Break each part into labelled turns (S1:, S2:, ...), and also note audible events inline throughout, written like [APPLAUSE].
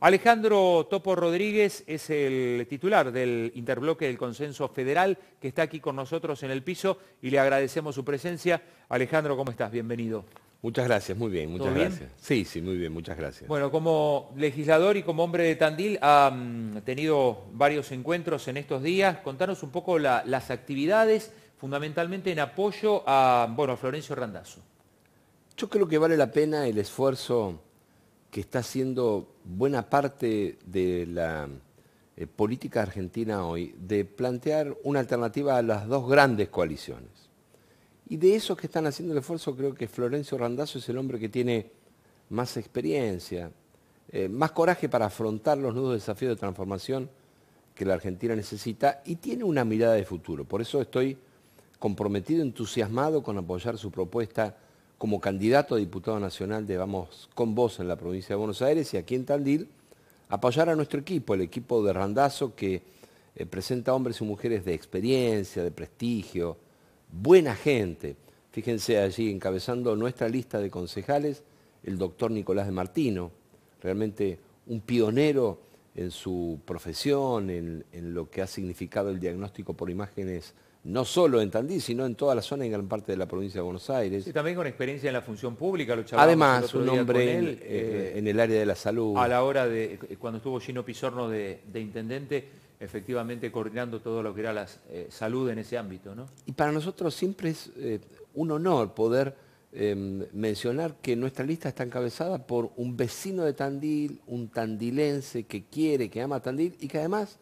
S1: Alejandro Topo Rodríguez es el titular del interbloque del Consenso Federal que está aquí con nosotros en el piso y le agradecemos su presencia. Alejandro, ¿cómo estás? Bienvenido. Muchas gracias, muy bien, muchas gracias. Sí,
S2: sí, muy bien, muchas gracias.
S1: Bueno, como legislador y como hombre de Tandil ha tenido varios encuentros en estos días. Contanos un poco las actividades, fundamentalmente en apoyo a, bueno, a Florencio Randazzo.
S2: Yo creo que vale la pena el esfuerzo que está haciendo buena parte de la eh, política argentina hoy, de plantear una alternativa a las dos grandes coaliciones. Y de esos que están haciendo el esfuerzo, creo que Florencio Randazzo es el hombre que tiene más experiencia, eh, más coraje para afrontar los nuevos desafíos de transformación que la Argentina necesita y tiene una mirada de futuro. Por eso estoy comprometido, entusiasmado con apoyar su propuesta como candidato a diputado nacional de Vamos con Vos en la provincia de Buenos Aires y aquí en Tandil, apoyar a nuestro equipo, el equipo de Randazo que eh, presenta hombres y mujeres de experiencia, de prestigio, buena gente. Fíjense allí encabezando nuestra lista de concejales el doctor Nicolás de Martino, realmente un pionero en su profesión, en, en lo que ha significado el diagnóstico por imágenes no solo en Tandil, sino en toda la zona y en gran parte de la provincia de Buenos Aires.
S1: Y también con experiencia en la función pública, lo Además, un hombre eh, eh, en, el área de la salud. A la hora de, eh, cuando estuvo Gino Pisorno de, intendente, efectivamente coordinando todo lo que era la salud en ese ámbito,
S2: Y para nosotros siempre es un honor poder em, mencionar que nuestra lista está encabezada por un vecino de Tandil, un tandilense que quiere, que ama a Tandil y que además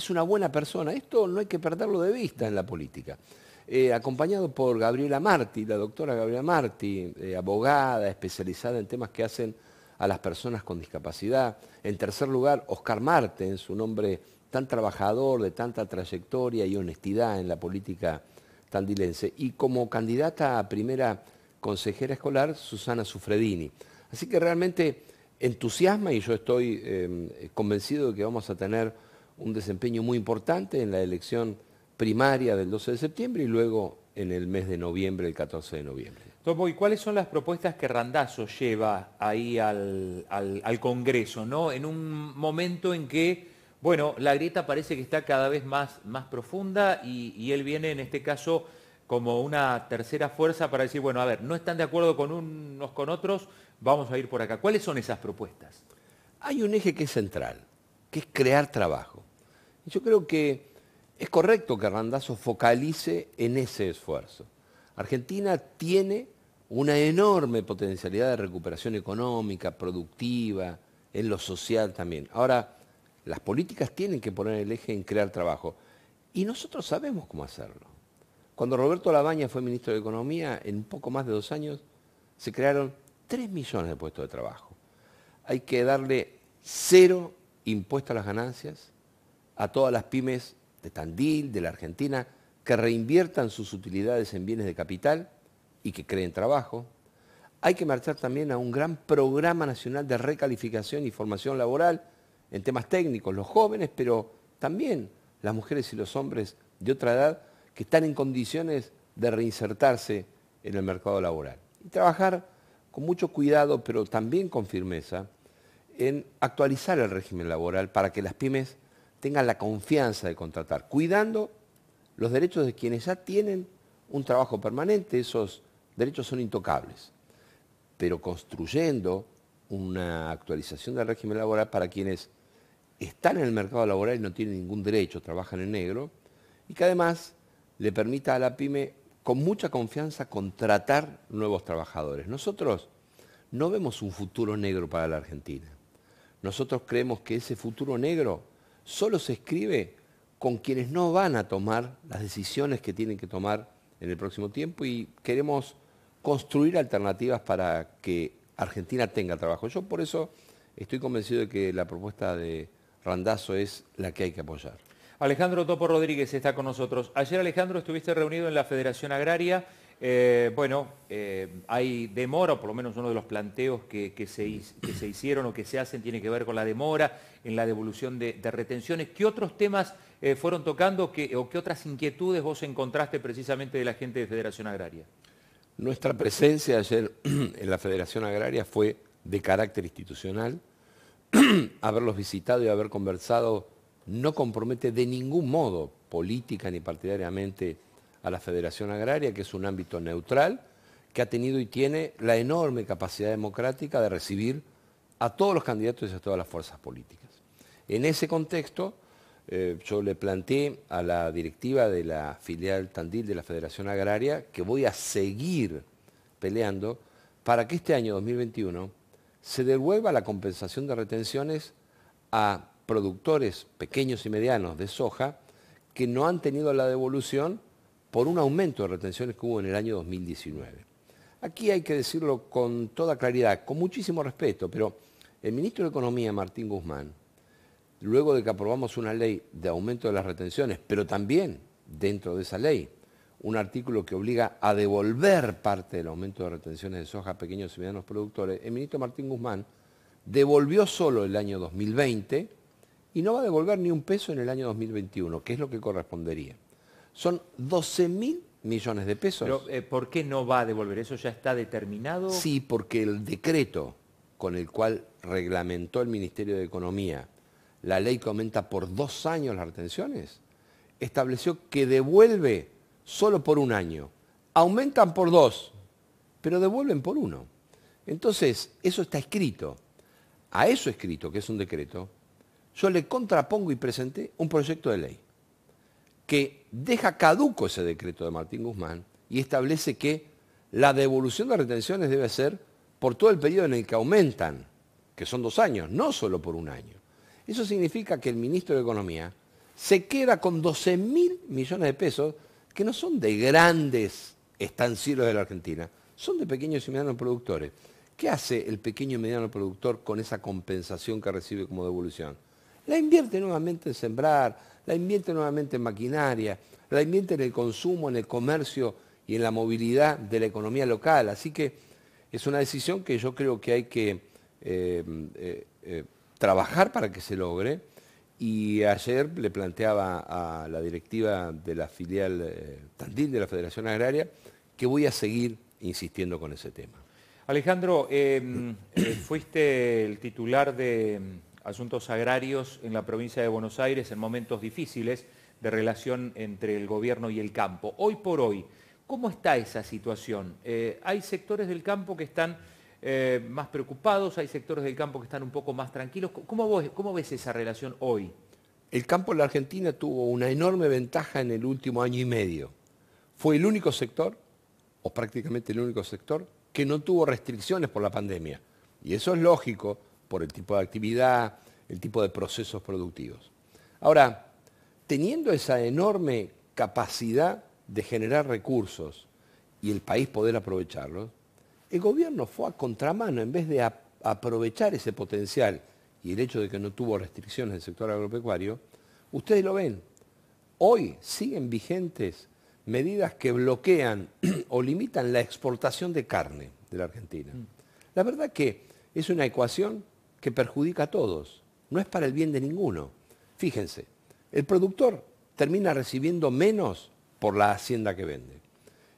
S2: es una buena persona. Esto no hay que perderlo de vista en la política. Eh, acompañado por Gabriela Marti, la doctora Gabriela Marti, eh, abogada especializada en temas que hacen a las personas con discapacidad. En tercer lugar, Oscar Martens, un hombre tan trabajador, de tanta trayectoria y honestidad en la política tandilense. Y como candidata a primera consejera escolar, Susana Sufredini. Así que realmente entusiasma y yo estoy em, convencido de que vamos a tener un desempeño muy importante en la elección primaria del 12 de septiembre y luego en el mes de noviembre, el 14 de noviembre.
S1: Tomo, ¿y cuáles son las propuestas que Randazzo lleva ahí al, Congreso? ¿no? En un momento en que, bueno, la grieta parece que está cada vez más, más profunda y él viene en este caso como una tercera fuerza para decir, bueno, a ver, no están de acuerdo con unos con otros, vamos a ir por acá. ¿Cuáles son esas propuestas? Hay un eje que es central, que es crear trabajo. Yo creo que es
S2: correcto que Randazo focalice en ese esfuerzo. Argentina tiene una enorme potencialidad de recuperación económica, productiva, en lo social también. Ahora, las políticas tienen que poner el eje en crear trabajo. Y nosotros sabemos cómo hacerlo. Cuando Roberto Labaña fue ministro de Economía, en poco más de dos años, se crearon 3 millones de puestos de trabajo. Hay que darle cero impuesto a las ganancias, a todas las pymes de Tandil, de la Argentina, que reinviertan sus utilidades en bienes de capital y que creen trabajo. Hay que marchar también a un gran programa nacional de recalificación y formación laboral en temas técnicos, los jóvenes, pero también las mujeres y los hombres de otra edad que están en condiciones de reinsertarse en el mercado laboral. Y trabajar con mucho cuidado, pero también con firmeza, en actualizar el régimen laboral para que las pymes tengan la confianza de contratar, cuidando los derechos de quienes ya tienen un trabajo permanente, esos derechos son intocables, pero construyendo una actualización del régimen laboral para quienes están en el mercado laboral y no tienen ningún derecho, trabajan en negro, y que además le permita a la pyme con mucha confianza contratar nuevos trabajadores. Nosotros no vemos un futuro negro para la Argentina. Nosotros creemos que ese futuro negro solo se escribe con quienes no van a tomar las decisiones que tienen que tomar en el próximo tiempo y queremos construir alternativas para que Argentina tenga trabajo. Yo por eso estoy convencido de que la propuesta de Randazo es la que hay que apoyar.
S1: Alejandro Topo Rodríguez está con nosotros. Ayer, Alejandro, estuviste reunido en la Federación Agraria. Eh, bueno, eh, hay demora, o por lo menos uno de los planteos que, se, hicieron o que se hacen tiene que ver con la demora en la devolución de, retenciones. ¿Qué otros temas eh, fueron tocando o qué otras inquietudes vos encontraste precisamente de la gente de Federación Agraria?
S2: Nuestra presencia ayer [CLEARS THROAT] en la Federación Agraria fue de carácter institucional. [CLEARS THROAT] Haberlos visitado y haber conversado no compromete de ningún modo política ni partidariamente a la Federación Agraria, que es un ámbito neutral, que ha tenido y tiene la enorme capacidad democrática de recibir a todos los candidatos y a todas las fuerzas políticas. En ese contexto, eh, yo le planteé a la directiva de la filial Tandil de la Federación Agraria que voy a seguir peleando para que este año 2021 se devuelva la compensación de retenciones a productores pequeños y medianos de soja que no han tenido la devolución por un aumento de retenciones que hubo en el año 2019. Aquí hay que decirlo con toda claridad, con muchísimo respeto, pero el ministro de Economía, Martín Guzmán, luego de que aprobamos una ley de aumento de las retenciones, pero también dentro de esa ley, un artículo que obliga a devolver parte del aumento de retenciones de soja a pequeños y medianos productores, el ministro Martín Guzmán devolvió solo el año 2020 y no va a devolver ni un peso en el año 2021, que es lo que correspondería son 12.000 mil millones de pesos. Pero,
S1: eh, ¿por qué no va a devolver? ¿Eso ya está determinado? Sí,
S2: porque el decreto con el cual reglamentó el Ministerio de Economía la ley que aumenta por dos años las retenciones, estableció que devuelve solo por un año. Aumentan por dos, pero devuelven por uno. Entonces, eso está escrito. A eso escrito, que es un decreto, yo le contrapongo y presenté un proyecto de ley que deja caduco ese decreto de Martín Guzmán y establece que la devolución de retenciones debe ser por todo el periodo en el que aumentan, que son dos años, no solo por un año. Eso significa que el ministro de Economía se queda con 12 mil millones de pesos que no son de grandes estancieros de la Argentina, son de pequeños y medianos productores. ¿Qué hace el pequeño y mediano productor con esa compensación que recibe como devolución? La invierte nuevamente en sembrar, la invierte nuevamente en maquinaria, la invierte en el consumo, en el comercio y en la movilidad de la economía local. Así que es una decisión que yo creo que hay que em, eh, eh, trabajar para que se logre. Y ayer le planteaba a la directiva de la filial eh, Tandil de la Federación Agraria que voy a seguir insistiendo con ese tema.
S1: Alejandro, em, fuiste el titular de asuntos agrarios en la provincia de Buenos Aires en momentos difíciles de relación entre el gobierno y el campo. Hoy por hoy, ¿cómo está esa situación? Eh, hay sectores del campo que están eh, más preocupados, hay sectores del campo que están un poco más tranquilos. ¿Cómo, cómo ves esa relación hoy?
S2: El campo en la Argentina tuvo una enorme ventaja en el último año y medio. Fue el único sector, o prácticamente el único sector, que no tuvo restricciones por la pandemia. Y eso es lógico, por el tipo de actividad, el tipo de procesos productivos. Ahora, teniendo esa enorme capacidad de generar recursos y el país poder aprovecharlos, el gobierno fue a contramano en vez de aprovechar ese potencial y el hecho de que no tuvo restricciones en el sector agropecuario, ustedes lo ven. Hoy siguen vigentes medidas que bloquean [CLEARS THROAT] o limitan la exportación de carne de la Argentina. Mm. La verdad que es una ecuación que perjudica a todos. No es para el bien de ninguno. Fíjense, el productor termina recibiendo menos por la hacienda que vende.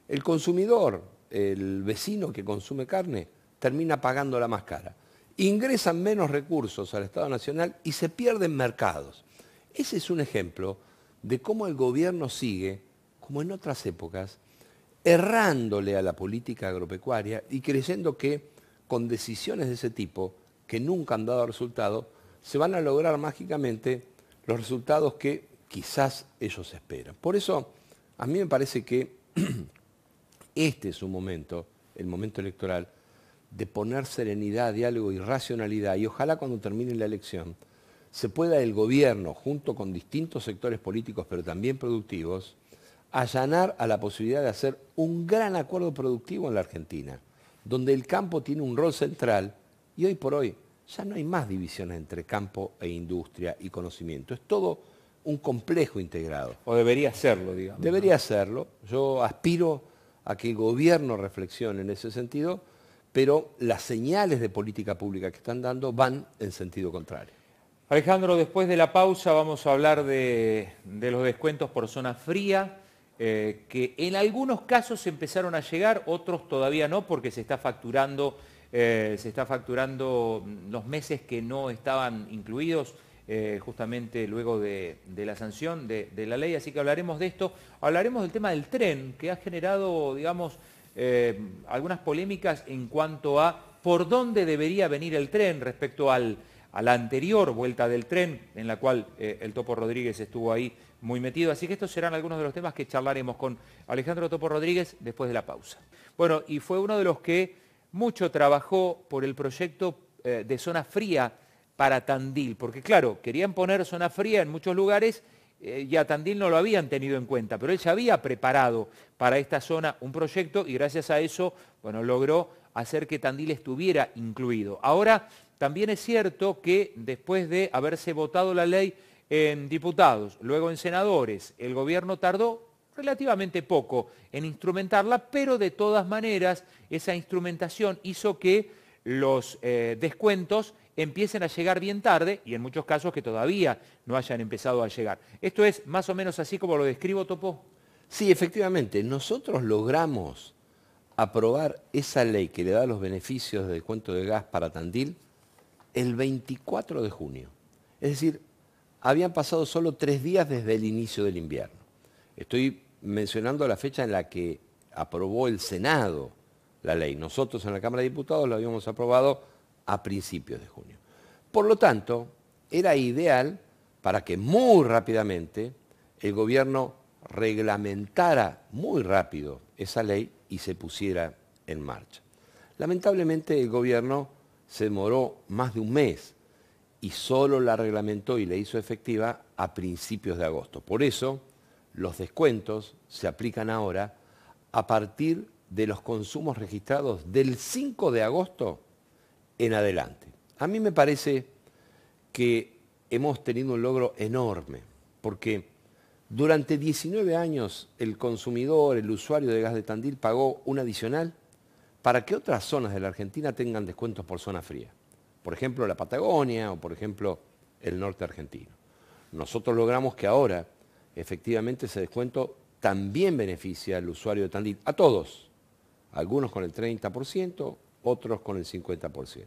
S2: El consumidor, el vecino que consume carne, termina pagando la más cara. Ingresan menos recursos al Estado Nacional y se pierden mercados. Ese es un ejemplo de cómo el gobierno sigue, como en otras épocas, errándole a la política agropecuaria y creyendo que con decisiones de ese tipo que nunca han dado resultado, se van a lograr mágicamente los resultados que quizás ellos esperan. Por eso, a mí me parece que [CLEARS THROAT] este es un momento, el momento electoral, de poner serenidad, diálogo y racionalidad. Y ojalá cuando termine la elección se pueda el gobierno, junto con distintos sectores políticos, pero también productivos, allanar a la posibilidad de hacer un gran acuerdo productivo en la Argentina, donde el campo tiene un rol central y hoy por hoy ya no hay más divisiones entre campo e industria y conocimiento. Es todo un complejo integrado. O debería serlo, digamos. Debería serlo. Yo aspiro a que el gobierno reflexione en ese sentido, pero las señales de política pública que están dando van en sentido contrario.
S1: Alejandro, después de la pausa vamos a hablar de, los descuentos por zona fría, eh, que en algunos casos empezaron a llegar, otros todavía no, porque se está facturando eh, se está facturando los meses que no estaban incluidos. Eh, justamente luego de, la sanción de, la ley, así que hablaremos de esto. Hablaremos del tema del tren, que ha generado, digamos, eh, algunas polémicas en cuanto a por dónde debería venir el tren respecto a la anterior vuelta del tren, en la cual el Topo Rodríguez estuvo ahí muy metido. Así que estos serán algunos de los temas que charlaremos con Alejandro Topo Rodríguez después de la pausa. Bueno, y fue uno de los que mucho trabajó por el proyecto eh, de zona fría para Tandil, porque claro, querían poner zona fría en muchos lugares eh, y a Tandil no lo habían tenido en cuenta, pero él ya había preparado para esta zona un proyecto y gracias a eso, bueno, logró hacer que Tandil estuviera incluido. Ahora, también es cierto que después de haberse votado la ley en diputados, luego en senadores, el gobierno tardó relativamente poco en instrumentarla, pero de todas maneras esa instrumentación hizo que los eh, descuentos empiecen a llegar bien tarde y en muchos casos que todavía no hayan empezado a llegar. ¿Esto es más o menos así como lo describo, Topo? Sí, efectivamente. Nosotros logramos aprobar esa
S2: ley que le da los beneficios del cuento de gas para Tandil el 24 de junio. Es decir, habían pasado solo tres días desde el inicio del invierno. Estoy mencionando la fecha en la que aprobó el Senado la ley. Nosotros en la Cámara de Diputados la habíamos aprobado a principios de junio. Por lo tanto, era ideal para que muy rápidamente el gobierno reglamentara muy rápido esa ley y se pusiera en marcha. Lamentablemente el gobierno se demoró más de un mes y solo la reglamentó y la hizo efectiva a principios de agosto. Por eso, los descuentos se aplican ahora a partir de los consumos registrados del 5 de agosto en adelante. A mí me parece que hemos tenido un logro enorme, porque durante 19 años el consumidor, el usuario de gas de Tandil pagó un adicional para que otras zonas de la Argentina tengan descuentos por zona fría. Por ejemplo, la Patagonia o por ejemplo el norte argentino. Nosotros logramos que ahora efectivamente ese descuento también beneficia al usuario de Tandil, a todos, algunos con el 30%, otros con el 50%.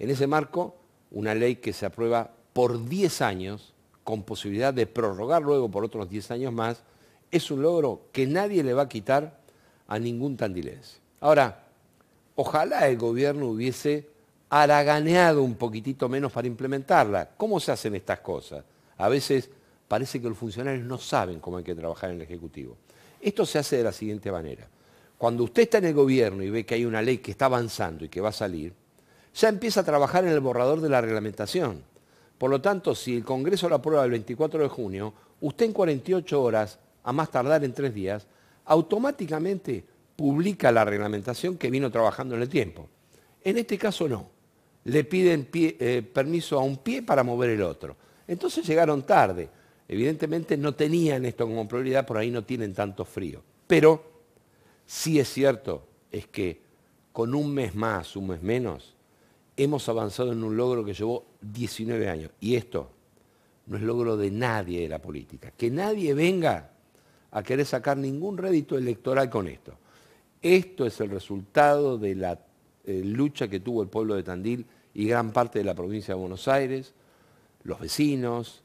S2: En ese marco, una ley que se aprueba por 10 años, con posibilidad de prorrogar luego por otros 10 años más, es un logro que nadie le va a quitar a ningún tandilense. Ahora, ojalá el gobierno hubiese haraganeado un poquitito menos para implementarla. ¿Cómo se hacen estas cosas? A veces parece que los funcionarios no saben cómo hay que trabajar en el Ejecutivo. Esto se hace de la siguiente manera. Cuando usted está en el gobierno y ve que hay una ley que está avanzando y que va a salir, ya empieza a trabajar en el borrador de la reglamentación. Por lo tanto, si el Congreso la aprueba el 24 de junio, usted en 48 horas, a más tardar en tres días, automáticamente publica la reglamentación que vino trabajando en el tiempo. En este caso no. Le piden eh, permiso a un pie para mover el otro. Entonces llegaron tarde. Evidentemente no tenían esto como prioridad, por ahí no tienen tanto frío. Pero sí es cierto, es que con un mes más, un mes menos, hemos avanzado en un logro que llevó 19 años. Y esto no es logro de nadie de la política. Que nadie venga a querer sacar ningún rédito electoral con esto. Esto es el resultado de la eh, lucha que tuvo el pueblo de Tandil y gran parte de la provincia de Buenos Aires, los vecinos,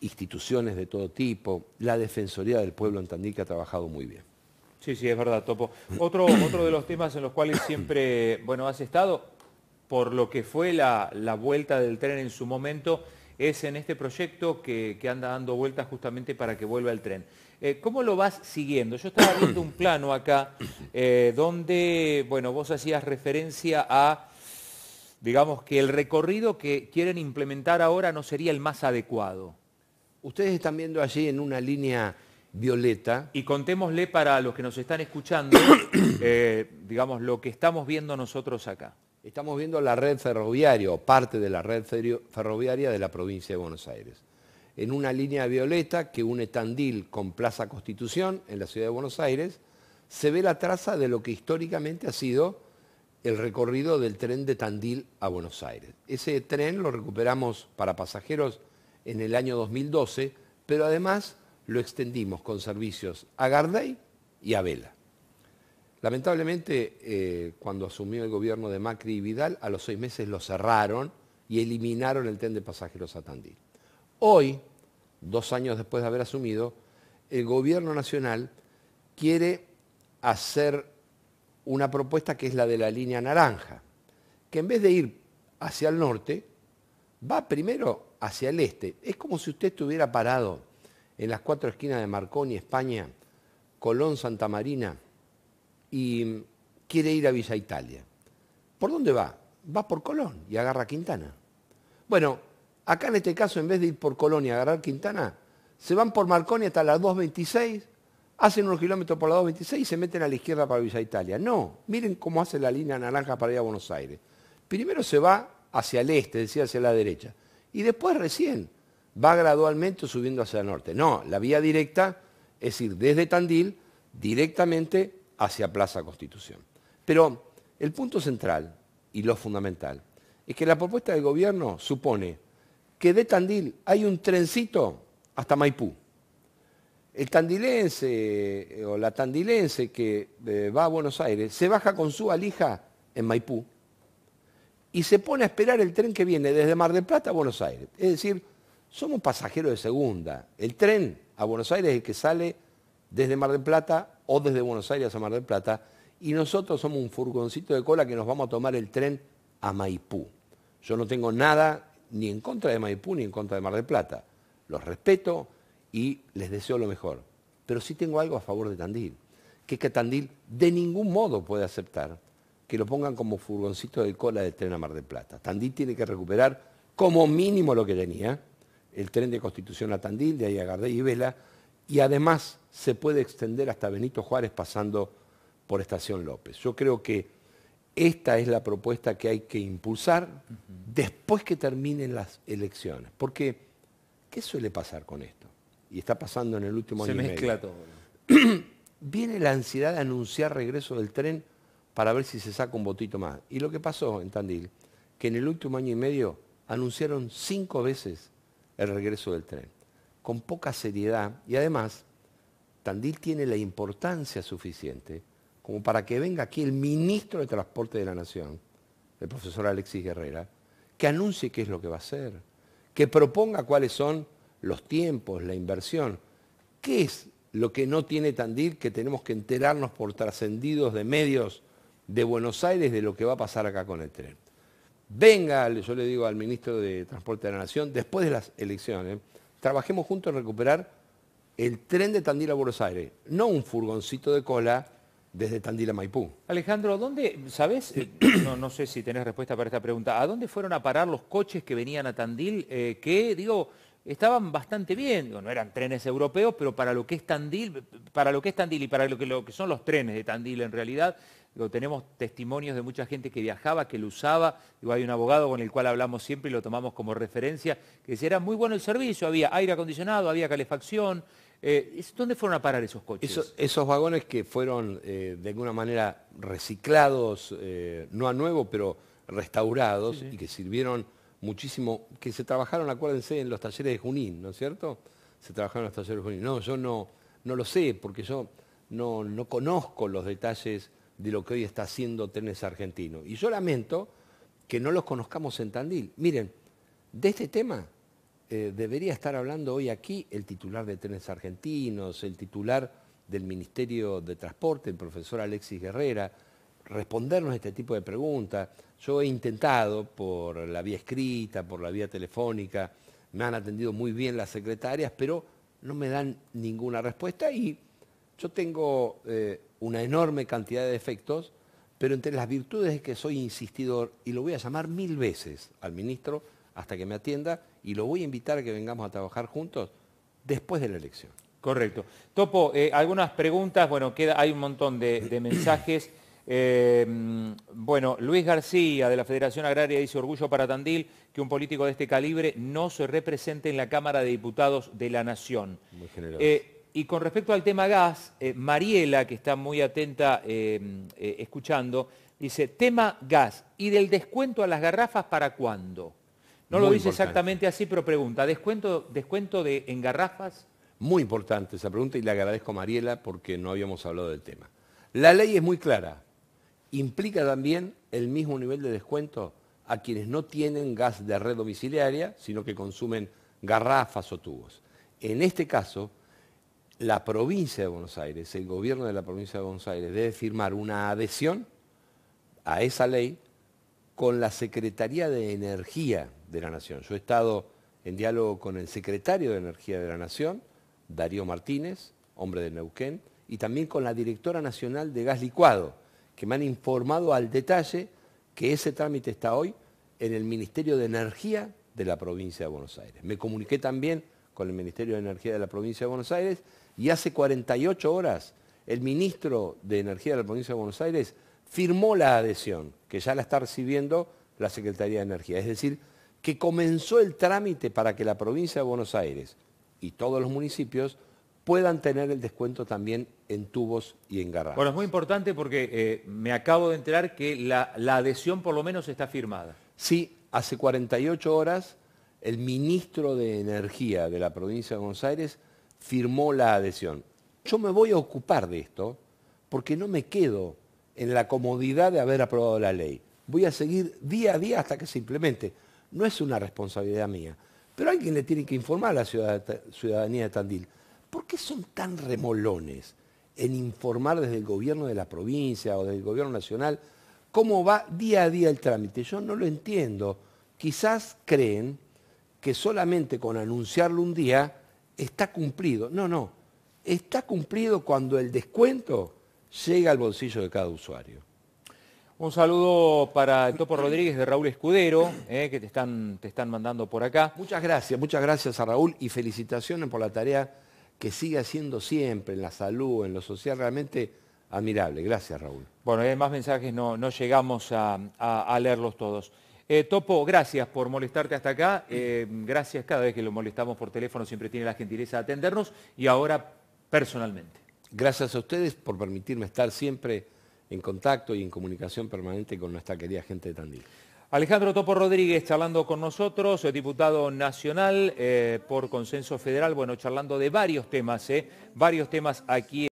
S2: instituciones de todo tipo, la Defensoría del Pueblo en Tandil que ha trabajado muy bien.
S1: Sí, sí, es verdad, Topo. Otro, otro de los temas en los cuales [COUGHS] siempre, bueno, has estado, por lo que fue la, vuelta del tren en su momento, es en este proyecto que, anda dando vueltas justamente para que vuelva el tren. Eh, ¿Cómo lo vas siguiendo? Yo estaba viendo un plano acá eh, donde, bueno, vos hacías referencia a digamos que el recorrido que quieren implementar ahora no sería el más adecuado. Ustedes están viendo allí en una línea violeta. Y contémosle para los que nos están escuchando, [COUGHS] eh, digamos, lo que estamos viendo nosotros acá.
S2: Estamos viendo la red ferroviaria o parte de la red ferroviaria de la provincia de Buenos Aires. En una línea violeta que une Tandil con Plaza Constitución en la ciudad de Buenos Aires, se ve la traza de lo que históricamente ha sido el recorrido del tren de Tandil a Buenos Aires. Ese tren lo recuperamos para pasajeros en el año 2012, pero además lo extendimos con servicios a Gardey y a Vela. Lamentablemente, eh, cuando asumió el gobierno de Macri y Vidal, a los seis meses lo cerraron y eliminaron el tren de pasajeros a Tandil. Hoy, dos años después de haber asumido, el gobierno nacional quiere hacer una propuesta que es la de la línea naranja, que en vez de ir hacia el norte, va primero hacia el este. Es como si usted estuviera parado en las cuatro esquinas de Marconi, España, Colón, Santa Marina, y quiere ir a Villa Italia. ¿Por dónde va? Va por Colón y agarra Quintana. Bueno, acá en este caso, en vez de ir por Colón y agarrar Quintana, se van por Marconi hasta las 226, hacen unos kilómetros por la 226 y se meten a la izquierda para Villa Italia. No, miren cómo hace la línea naranja para ir a Buenos Aires. Primero se va hacia el este, decía hacia la derecha y después recién va gradualmente subiendo hacia el norte. No, la vía directa es ir desde Tandil directamente hacia Plaza Constitución. Pero el punto central y lo fundamental es que la propuesta del gobierno supone que de Tandil hay un trencito hasta Maipú. El tandilense eh, o la tandilense que eh, va a Buenos Aires se baja con su alija en Maipú y se pone a esperar el tren que viene desde Mar del Plata a Buenos Aires. Es decir, somos pasajeros de segunda. El tren a Buenos Aires es el que sale desde Mar del Plata o desde Buenos Aires a Mar del Plata y nosotros somos un furgoncito de cola que nos vamos a tomar el tren a Maipú. Yo no tengo nada ni en contra de Maipú ni en contra de Mar del Plata. Los respeto y les deseo lo mejor. Pero sí tengo algo a favor de Tandil, que es que Tandil de ningún modo puede aceptar que lo pongan como furgoncito de cola del tren a Mar del Plata. Tandil tiene que recuperar como mínimo lo que tenía, el tren de Constitución a Tandil, de ahí a y Vela, y además se puede extender hasta Benito Juárez pasando por Estación López. Yo creo que esta es la propuesta que hay que impulsar después que terminen las elecciones. Porque, ¿qué suele pasar con esto? Y está pasando en el último año. Se mezcla todo. [CLEARS THROAT] Viene la ansiedad de anunciar regreso del tren para ver si se saca un botito más. Y lo que pasó en Tandil, que en el último año y medio anunciaron cinco veces el regreso del tren, con poca seriedad y además Tandil tiene la importancia suficiente como para que venga aquí el ministro de Transporte de la Nación, el profesor Alexis Guerrera, que anuncie qué es lo que va a hacer, que proponga cuáles son los tiempos, la inversión, qué es lo que no tiene Tandil que tenemos que enterarnos por trascendidos de medios de Buenos Aires de lo que va a pasar acá con el tren. Venga, yo le digo al ministro de Transporte de la Nación, después de las elecciones, trabajemos juntos en recuperar el tren de Tandil a Buenos
S1: Aires, no un furgoncito de cola desde
S2: Tandil a Maipú.
S1: Alejandro, ¿dónde, sabes, eh, [COUGHS] no, sé si tenés respuesta para esta pregunta, ¿a dónde fueron a parar los coches que venían a Tandil? Eh, que, digo, estaban bastante bien, digo, no eran trenes europeos, pero para lo que es Tandil, para lo que es Tandil y para lo que son los trenes de Tandil en realidad, tenemos testimonios de mucha gente que viajaba, que lo usaba. Igual hay un abogado con el cual hablamos siempre y lo tomamos como referencia, que decía, era muy bueno el servicio, había aire acondicionado, había calefacción. Eh, ¿Dónde fueron a parar esos coches? esos vagones que fueron eh, de alguna manera reciclados, eh,
S2: no a nuevo, pero restaurados y que sirvieron muchísimo, que se trabajaron, acuérdense, en los talleres de Junín, ¿no es cierto? Se trabajaron en los talleres de Junín. No, yo no, no lo sé, porque yo no, no conozco los detalles de lo que hoy está haciendo Trenes Argentinos. Y yo lamento que no los conozcamos en Tandil. Miren, de este tema eh, debería estar hablando hoy aquí el titular de Trenes Argentinos, el titular del Ministerio de Transporte, el profesor Alexis Guerrera, respondernos este tipo de preguntas. Yo he intentado por la vía escrita, por la vía telefónica, me han atendido muy bien las secretarias, pero no me dan ninguna respuesta y yo tengo eh, una enorme cantidad de defectos, pero entre las virtudes es que soy insistidor y lo voy a llamar mil veces al ministro hasta que me atienda y
S1: lo voy a invitar a que vengamos a trabajar juntos después de la elección. Correcto. Topo, eh, algunas preguntas, bueno, queda, hay un montón de, [CLEARS THROAT] mensajes. Eh, bueno, Luis García de la Federación Agraria dice orgullo para Tandil que un político de este calibre no se represente en la Cámara de Diputados de la Nación. Muy generoso. Y con respecto al tema gas, eh, Mariela, que está muy atenta em, eh, escuchando, dice, tema gas, ¿y del descuento a las garrafas para cuándo?
S2: No lo dice exactamente
S1: así, pero pregunta, ¿descuento, descuento de, en garrafas? Muy importante esa pregunta y le agradezco a
S2: Mariela porque no habíamos hablado del tema. La ley es muy clara, implica también el mismo nivel de descuento a quienes no tienen gas de red domiciliaria, sino que consumen garrafas o tubos. En este caso, la provincia de Buenos Aires, el gobierno de la provincia de Buenos Aires, debe firmar una adhesión a esa ley con la Secretaría de Energía de la Nación. Yo he estado en diálogo con el secretario de Energía de la Nación, Darío Martínez, hombre de Neuquén, y también con la directora nacional de gas licuado, que me han informado al detalle que ese trámite está hoy en el Ministerio de Energía de la provincia de Buenos Aires. Me comuniqué también con el Ministerio de Energía de la provincia de Buenos Aires y hace 48 horas el ministro de Energía de la provincia de Buenos Aires firmó la adhesión, que ya la está recibiendo la Secretaría de Energía. Es decir, que comenzó el trámite para que la provincia de Buenos Aires y todos los municipios puedan tener el descuento también en tubos y en garrafas.
S1: Bueno, es muy importante porque eh, me acabo de enterar que la adhesión por lo menos está firmada. Sí, hace 48 horas el
S2: ministro de Energía de la provincia de Buenos Aires firmó la adhesión. Yo me voy a ocupar de esto porque no me quedo en la comodidad de haber aprobado la ley. Voy a seguir día a día hasta que simplemente No es una responsabilidad mía. Pero alguien le tiene que informar a la ciudadanía de Tandil. ¿Por qué son tan remolones en informar desde el gobierno de la provincia o del gobierno nacional cómo va día a día el trámite? Yo no lo entiendo. Quizás creen que solamente con anunciarlo un día está cumplido. No, no, está cumplido cuando el descuento llega al bolsillo de cada usuario.
S1: Un saludo para el Topo Rodríguez de Raúl Escudero, eh, que te están, te están mandando por acá. Muchas
S2: gracias, muchas gracias a Raúl y felicitaciones por la tarea que sigue haciendo siempre en la salud, en lo social, realmente admirable. Gracias, Raúl.
S1: Bueno, hay más mensajes, no, llegamos a leerlos todos. Eh, Topo, gracias por molestarte hasta acá. Eh, gracias cada vez que lo molestamos por teléfono, siempre tiene la gentileza de atendernos y ahora personalmente.
S2: Gracias a ustedes por permitirme estar siempre en contacto y en comunicación permanente con nuestra querida gente de Tandil.
S1: Alejandro Topo Rodríguez charlando con nosotros, eh, diputado nacional por consenso federal, bueno, charlando de varios temas, varios temas aquí.